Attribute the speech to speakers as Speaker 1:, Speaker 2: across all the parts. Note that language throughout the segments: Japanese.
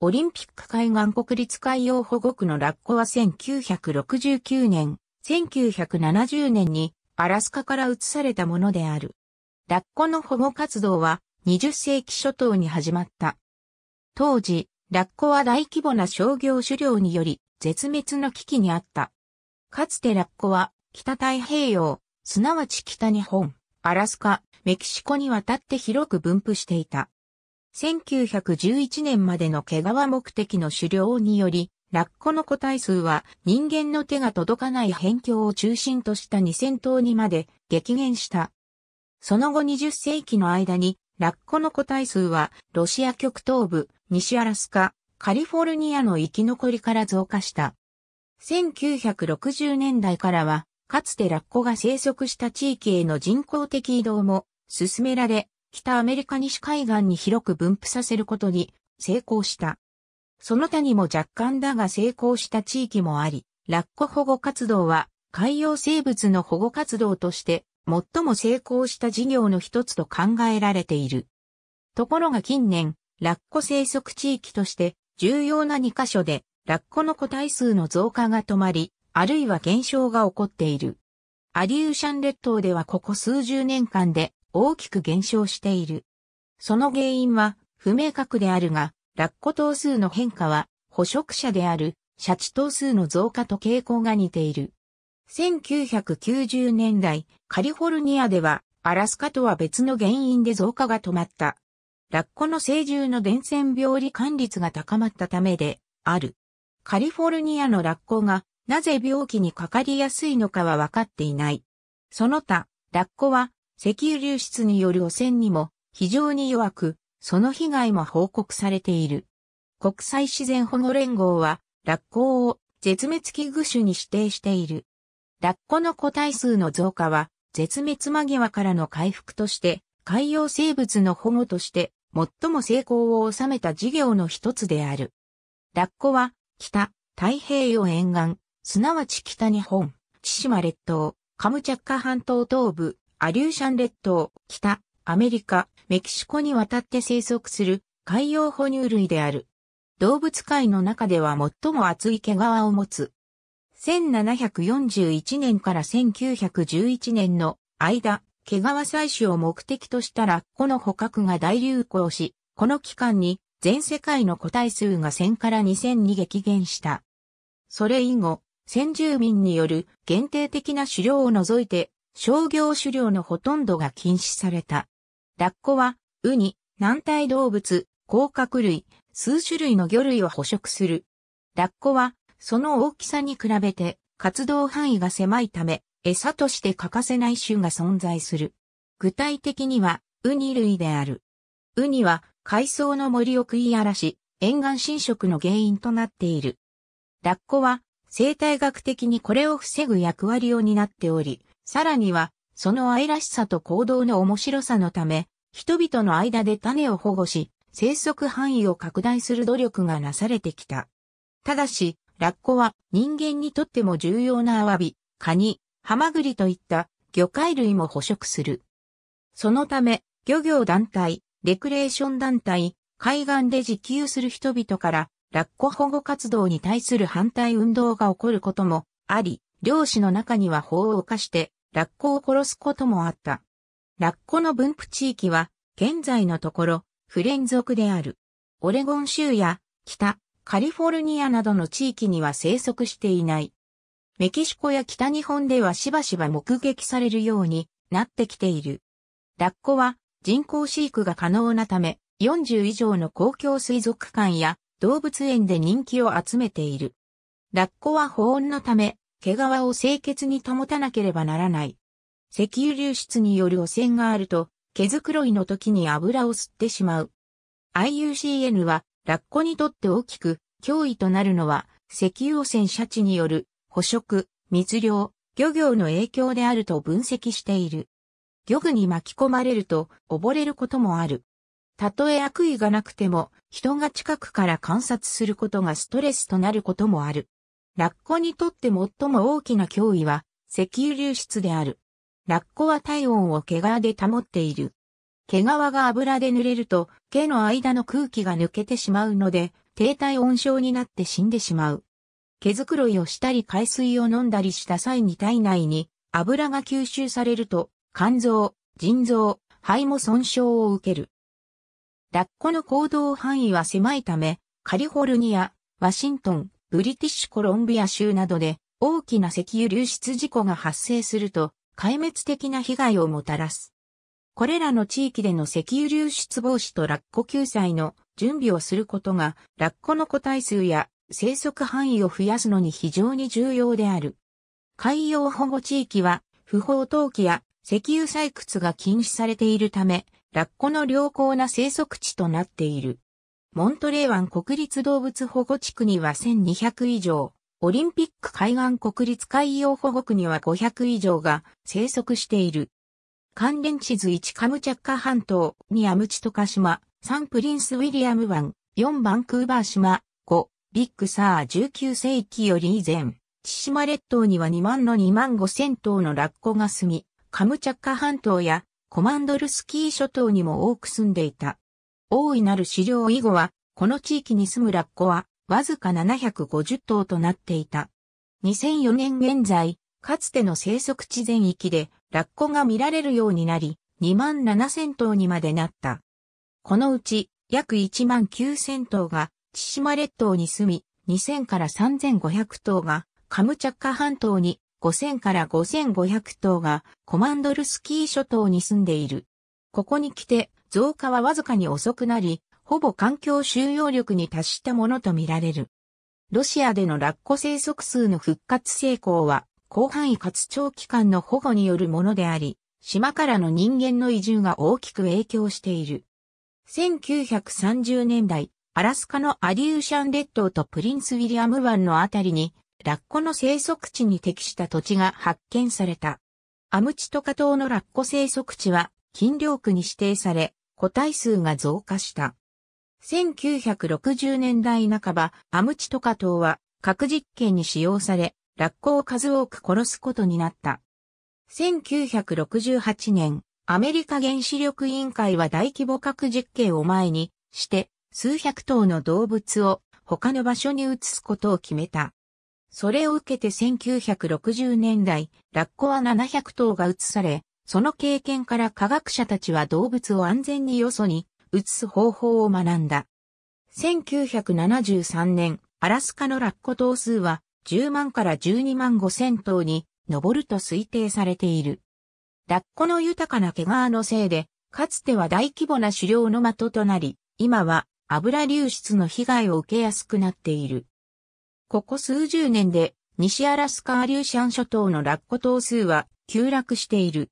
Speaker 1: オリンピック海岸国立海洋保護区のラッコは1969年、1970年にアラスカから移されたものである。ラッコの保護活動は20世紀初頭に始まった。当時、ラッコは大規模な商業狩猟により絶滅の危機にあった。かつてラッコは北太平洋、すなわち北日本、アラスカ、メキシコにわたって広く分布していた。1911年までの毛皮目的の狩猟により、ラッコの個体数は人間の手が届かない辺境を中心とした2000頭にまで激減した。その後20世紀の間にラッコの個体数はロシア極東部、西アラスカ、カリフォルニアの生き残りから増加した。1960年代からは、かつてラッコが生息した地域への人工的移動も進められ、北アメリカ西海岸に広く分布させることに成功した。その他にも若干だが成功した地域もあり、ラッコ保護活動は海洋生物の保護活動として最も成功した事業の一つと考えられている。ところが近年、ラッコ生息地域として重要な2カ所でラッコの個体数の増加が止まり、あるいは減少が起こっている。アリューシャン列島ではここ数十年間で大きく減少している。その原因は不明確であるが、ラッコ頭数の変化は捕食者であるシャチ頭数の増加と傾向が似ている。1990年代、カリフォルニアではアラスカとは別の原因で増加が止まった。ラッコの成獣の伝染病理管率が高まったためである。カリフォルニアのラッコがなぜ病気にかかりやすいのかは分かっていない。その他、ラッコは石油流出による汚染にも非常に弱く、その被害も報告されている。国際自然保護連合は、ラッコを絶滅危惧種に指定している。ラッコの個体数の増加は、絶滅間際からの回復として、海洋生物の保護として、最も成功を収めた事業の一つである。ラッコは、北、太平洋沿岸、すなわち北日本、千島列島、カムチャッカ半島東部、アリューシャン列島、北、アメリカ、メキシコに渡って生息する海洋哺乳類である。動物界の中では最も厚い毛皮を持つ。1741年から1911年の間、毛皮採取を目的としたラッコの捕獲が大流行し、この期間に全世界の個体数が1000から2000に激減した。それ以後、先住民による限定的な狩猟を除いて商業狩猟のほとんどが禁止された。ラッコは、ウニ、軟体動物、甲殻類、数種類の魚類を捕食する。ラッコは、その大きさに比べて活動範囲が狭いため、餌として欠かせない種が存在する。具体的には、ウニ類である。ウニは、海藻の森を食い荒らし、沿岸侵食の原因となっている。ラッコは、生態学的にこれを防ぐ役割を担っており、さらには、その愛らしさと行動の面白さのため、人々の間で種を保護し、生息範囲を拡大する努力がなされてきた。ただし、ラッコは人間にとっても重要なアワビ、カニ、ハマグリといった魚介類も捕食する。そのため、漁業団体、レクレーション団体、海岸で自給する人々からラッコ保護活動に対する反対運動が起こることもあり、漁師の中には法を犯してラッコを殺すこともあった。ラッコの分布地域は、現在のところ、不連続である。オレゴン州や、北、カリフォルニアなどの地域には生息していない。メキシコや北日本ではしばしば目撃されるようになってきている。ラッコは人工飼育が可能なため、40以上の公共水族館や動物園で人気を集めている。ラッコは保温のため、毛皮を清潔に保たなければならない。石油流出による汚染があると、毛づくろいの時に油を吸ってしまう。IUCN は、ラッコにとって大きく、脅威となるのは、石油汚染シャチによる、捕食、密漁、漁業の影響であると分析している。漁具に巻き込まれると、溺れることもある。たとえ悪意がなくても、人が近くから観察することがストレスとなることもある。ラッコにとって最も大きな脅威は石油流出である。ラッコは体温を毛皮で保っている。毛皮が油で濡れると毛の間の空気が抜けてしまうので低体温症になって死んでしまう。毛づくろいをしたり海水を飲んだりした際に体内に油が吸収されると肝臓、腎臓、肺も損傷を受ける。ラッコの行動範囲は狭いため、カリフォルニア、ワシントン、ブリティッシュコロンビア州などで大きな石油流出事故が発生すると壊滅的な被害をもたらす。これらの地域での石油流出防止とラッコ救済の準備をすることがラッコの個体数や生息範囲を増やすのに非常に重要である。海洋保護地域は不法投棄や石油採掘が禁止されているため、ラッコの良好な生息地となっている。モントレー湾国立動物保護地区には1200以上、オリンピック海岸国立海洋保護区には500以上が生息している。関連地図1カムチャッカ半島、2アムチトカ島、3プリンスウィリアム湾、4バンクーバー島、5ビッグサー19世紀より以前、千島列島には2万の2万5千頭のラッコが住み、カムチャッカ半島やコマンドルスキー諸島にも多く住んでいた。大いなる資料以後は、この地域に住むラッコは、わずか750頭となっていた。2004年現在、かつての生息地全域で、ラッコが見られるようになり、2万7000頭にまでなった。このうち、約1万9000頭が、千島列島に住み、2000から3500頭が、カムチャッカ半島に、5000から5500頭が、コマンドルスキー諸島に住んでいる。ここに来て、増加はわずかに遅くなり、ほぼ環境収容力に達したものとみられる。ロシアでのラッコ生息数の復活成功は、広範囲活つ長期間の保護によるものであり、島からの人間の移住が大きく影響している。1930年代、アラスカのアリューシャン列島とプリンスウィリアム湾のあたりに、ラッコの生息地に適した土地が発見された。アムチトカ島のラッコ生息地は、禁漁区に指定され、個体数が増加した。1960年代半ば、アムチトカ島は核実験に使用され、ラッコを数多く殺すことになった。1968年、アメリカ原子力委員会は大規模核実験を前にして、数百頭の動物を他の場所に移すことを決めた。それを受けて1960年代、ラッコは700頭が移され、その経験から科学者たちは動物を安全によそに移す方法を学んだ。1973年、アラスカのラッコ頭数は10万から12万5千頭に上ると推定されている。ラッコの豊かな毛皮のせいで、かつては大規模な狩猟の的となり、今は油流出の被害を受けやすくなっている。ここ数十年で西アラスカアリューシャン諸島のラッコ頭数は急落している。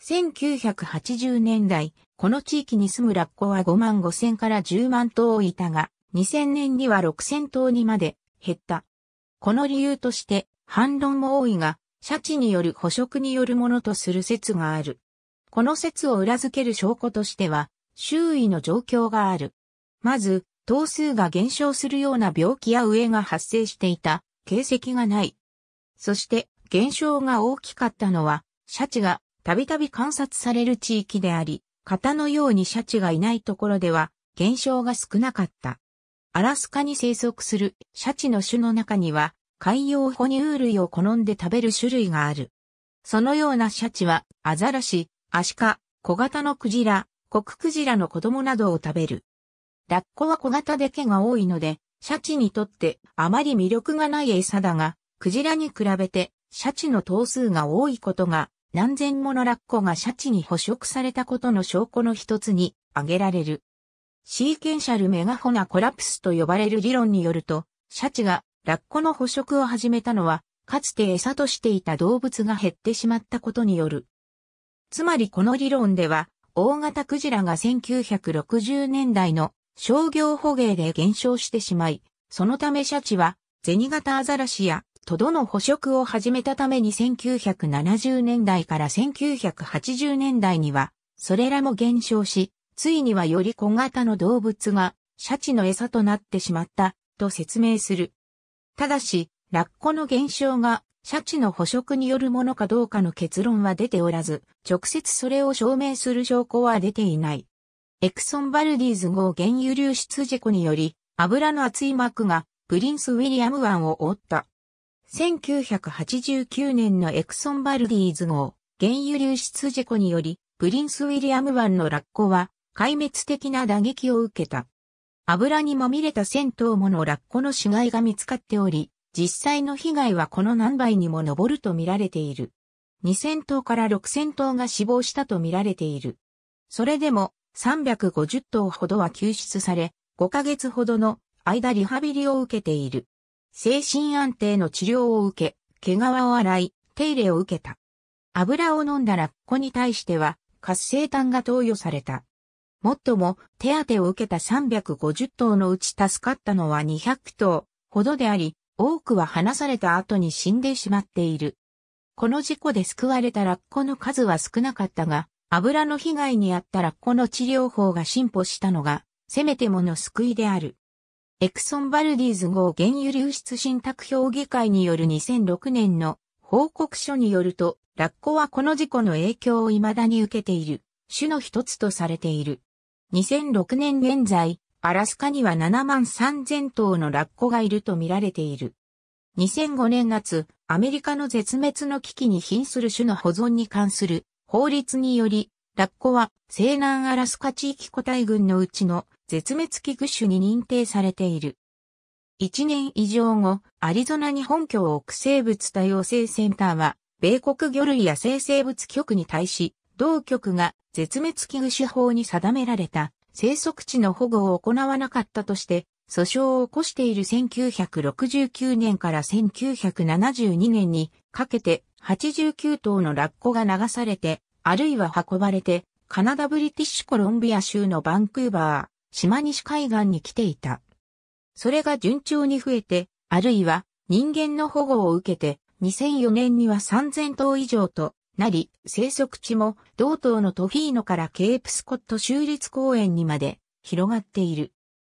Speaker 1: 1980年代、この地域に住むラッコは5万5千から10万頭いたが、2000年には6千頭にまで減った。この理由として、反論も多いが、シャチによる捕食によるものとする説がある。この説を裏付ける証拠としては、周囲の状況がある。まず、頭数が減少するような病気や飢えが発生していた形跡がない。そして、減少が大きかったのは、シャチがたびたび観察される地域であり、型のようにシャチがいないところでは、減少が少なかった。アラスカに生息するシャチの種の中には、海洋哺乳類を好んで食べる種類がある。そのようなシャチは、アザラシ、アシカ、小型のクジラ、コククジラの子供などを食べる。ラッコは小型で毛が多いので、シャチにとってあまり魅力がない餌だが、クジラに比べてシャチの頭数が多いことが何千ものラッコがシャチに捕食されたことの証拠の一つに挙げられる。シーケンシャルメガホナコラプスと呼ばれる理論によると、シャチがラッコの捕食を始めたのは、かつて餌としていた動物が減ってしまったことによる。つまりこの理論では、大型クジラが1960年代の商業捕鯨で減少してしまい、そのためシャチは、銭型アザラシやとどの捕食を始めたために1970年代から1980年代には、それらも減少し、ついにはより小型の動物が、シャチの餌となってしまった、と説明する。ただし、ラッコの減少が、シャチの捕食によるものかどうかの結論は出ておらず、直接それを証明する証拠は出ていない。エクソンバルディーズ号原油流出事故により、油の厚い膜が、プリンス・ウィリアム湾を覆った。1989年のエクソンバルディーズ号、原油流出事故により、プリンスウィリアム湾のラッコは、壊滅的な打撃を受けた。油にまみれた1000頭ものラッコの死骸が見つかっており、実際の被害はこの何倍にも上ると見られている。2000頭から6000頭が死亡したと見られている。それでも350頭ほどは救出され、5ヶ月ほどの間リハビリを受けている。精神安定の治療を受け、毛皮を洗い、手入れを受けた。油を飲んだラッコに対しては、活性炭が投与された。もっとも、手当てを受けた350頭のうち助かったのは200頭ほどであり、多くは離された後に死んでしまっている。この事故で救われたラッコの数は少なかったが、油の被害に遭ったラッコの治療法が進歩したのが、せめてもの救いである。エクソンバルディーズ号原油流出信託評議会による2006年の報告書によると、ラッコはこの事故の影響を未だに受けている種の一つとされている。2006年現在、アラスカには7万3000頭のラッコがいると見られている。2005年夏、アメリカの絶滅の危機に瀕する種の保存に関する法律により、ラッコは西南アラスカ地域個体群のうちの絶滅危惧種に認定されている。1年以上後、アリゾナに本拠を置く生物多様性センターは、米国魚類野生生物局に対し、同局が絶滅危惧種法に定められた生息地の保護を行わなかったとして、訴訟を起こしている1969年から1972年にかけて89頭のラッコが流されて、あるいは運ばれて、カナダブリティッシュコロンビア州のバンクーバー、島西海岸に来ていた。それが順調に増えて、あるいは人間の保護を受けて、2004年には3000頭以上となり、生息地も同等のトフィーノからケープスコット州立公園にまで広がっている。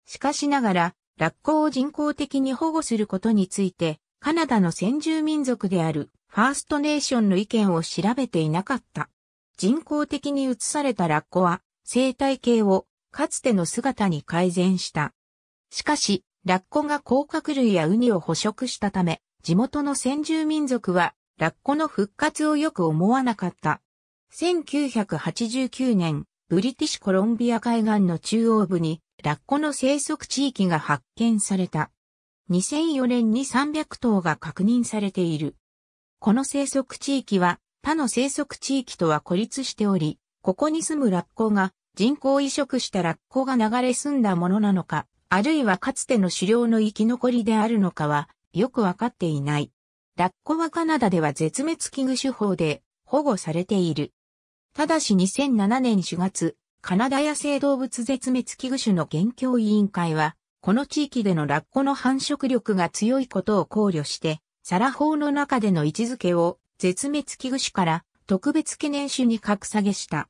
Speaker 1: しかしながら、ラッコを人工的に保護することについて、カナダの先住民族であるファーストネーションの意見を調べていなかった。人工的に移されたラッコは生態系をかつての姿に改善した。しかし、ラッコが甲殻類やウニを捕食したため、地元の先住民族は、ラッコの復活をよく思わなかった。1989年、ブリティッシュコロンビア海岸の中央部に、ラッコの生息地域が発見された。2004年に300頭が確認されている。この生息地域は、他の生息地域とは孤立しており、ここに住むラッコが人工移植したラッコが流れ済んだものなのか、あるいはかつての狩猟の生き残りであるのかは、よくわかっていない。ラッコはカナダでは絶滅危惧種法で保護されている。ただし2007年4月、カナダ野生動物絶滅危惧種の現況委員会は、この地域でのラッコの繁殖力が強いことを考慮して、サラ法の中での位置づけを絶滅危惧種から特別懸念種に格下げした。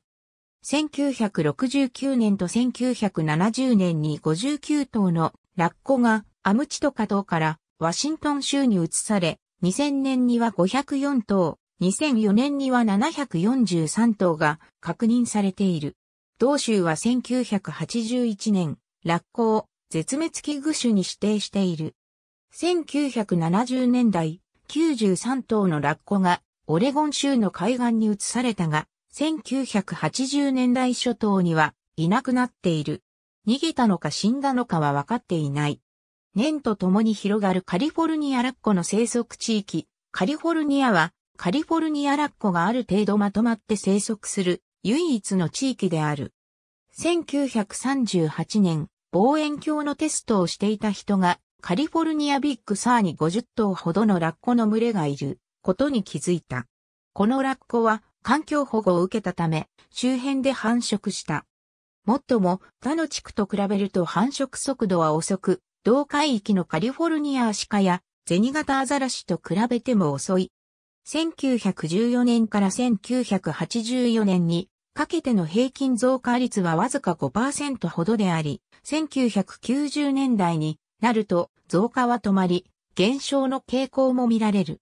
Speaker 1: 1969年と1970年に59頭のラッコがアムチトカ島からワシントン州に移され、2000年には504頭、2004年には743頭が確認されている。同州は1981年、ラッコを絶滅危惧種に指定している。1970年代、93頭のラッコがオレゴン州の海岸に移されたが、1980年代初頭にはいなくなっている。逃げたのか死んだのかは分かっていない。年とともに広がるカリフォルニアラッコの生息地域、カリフォルニアはカリフォルニアラッコがある程度まとまって生息する唯一の地域である。1938年、望遠鏡のテストをしていた人がカリフォルニアビッグサーに50頭ほどのラッコの群れがいることに気づいた。このラッコは環境保護を受けたため、周辺で繁殖した。もっとも、他の地区と比べると繁殖速度は遅く、同海域のカリフォルニアアシカやゼニガタアザラシと比べても遅い。1914年から1984年にかけての平均増加率はわずか5%ほどであり、1990年代になると増加は止まり、減少の傾向も見られる。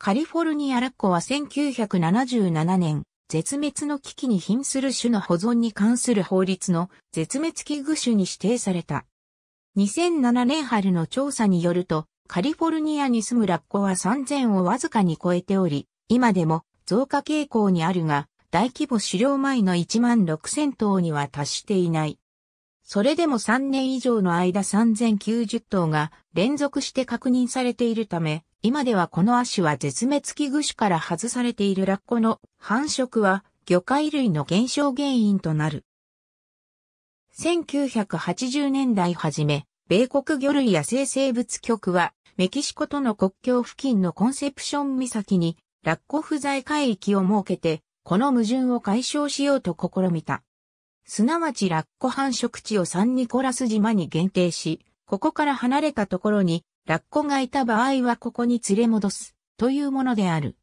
Speaker 1: カリフォルニアラッコは1977年、絶滅の危機に瀕する種の保存に関する法律の絶滅危惧種に指定された。2007年春の調査によると、カリフォルニアに住むラッコは3000をわずかに超えており、今でも増加傾向にあるが、大規模狩猟前の1万6000頭には達していない。それでも3年以上の間3090頭が連続して確認されているため、今ではこの亜種は絶滅危惧種から外されているラッコの繁殖は魚介類の減少原因となる。1980年代初め、米国魚類野生生物局はメキシコとの国境付近のコンセプション岬にラッコ不在海域を設けて、この矛盾を解消しようと試みた。すなわちラッコ繁殖地をサンニコラス島に限定し、ここから離れたところにラッコがいた場合はここに連れ戻す、というものである。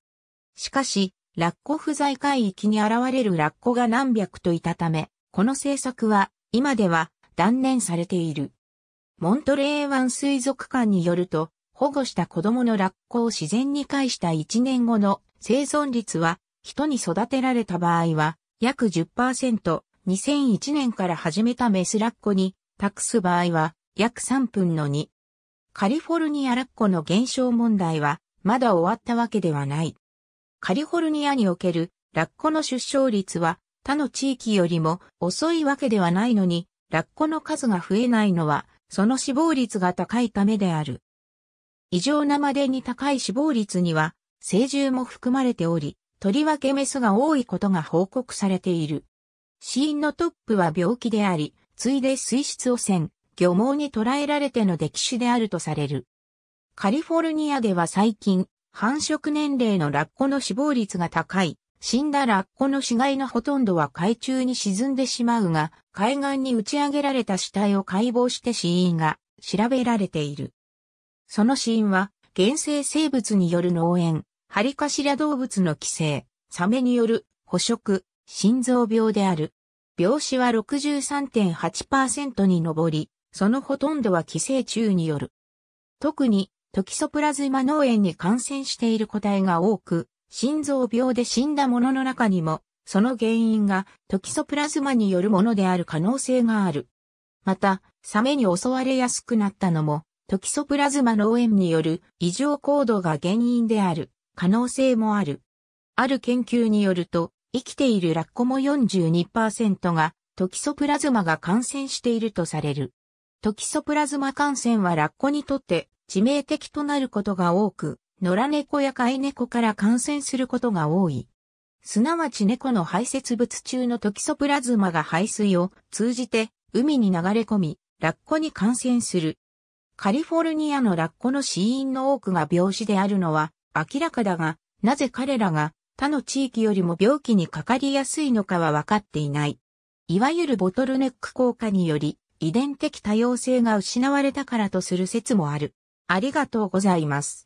Speaker 1: しかし、ラッコ不在海域に現れるラッコが何百といたため、この政策は、今では、断念されている。モントレー湾水族館によると、保護した子供のラッコを自然に返した1年後の生存率は、人に育てられた場合は、約10%、2001年から始めたメスラッコに、託す場合は、約3分の2、カリフォルニアラッコの減少問題は、まだ終わったわけではない。カリフォルニアにおけるラッコの出生率は、他の地域よりも遅いわけではないのに、ラッコの数が増えないのは、その死亡率が高いためである。異常なまでに高い死亡率には、成獣も含まれており、とりわけメスが多いことが報告されている。死因のトップは病気であり、次いで水質汚染、漁網に捕らえられての溺死であるとされる。カリフォルニアでは最近、繁殖年齢のラッコの死亡率が高い。死んだラッコの死骸のほとんどは海中に沈んでしまうが、海岸に打ち上げられた死体を解剖して死因が調べられている。その死因は、原生生物による農園、ハリカシラ動物の寄生、サメによる捕食、心臓病である。病死は63.8%に上り、そのほとんどは寄生虫による。特に、トキソプラズマ農園に感染している個体が多く、心臓病で死んだものの中にも、その原因がトキソプラズマによるものである可能性がある。また、サメに襲われやすくなったのも、トキソプラズマ脳炎による異常行動が原因である可能性もある。ある研究によると、生きているラッコも42%がトキソプラズマが感染しているとされる。トキソプラズマ感染はラッコにとって致命的となることが多く、野良猫や飼い猫から感染することが多い。すなわち猫の排泄物中のトキソプラズマが排水を通じて海に流れ込み、ラッコに感染する。カリフォルニアのラッコの死因の多くが病死であるのは明らかだが、なぜ彼らが他の地域よりも病気にかかりやすいのかは分かっていない。いわゆるボトルネック効果により、遺伝的多様性が失われたからとする説もある。ありがとうございます。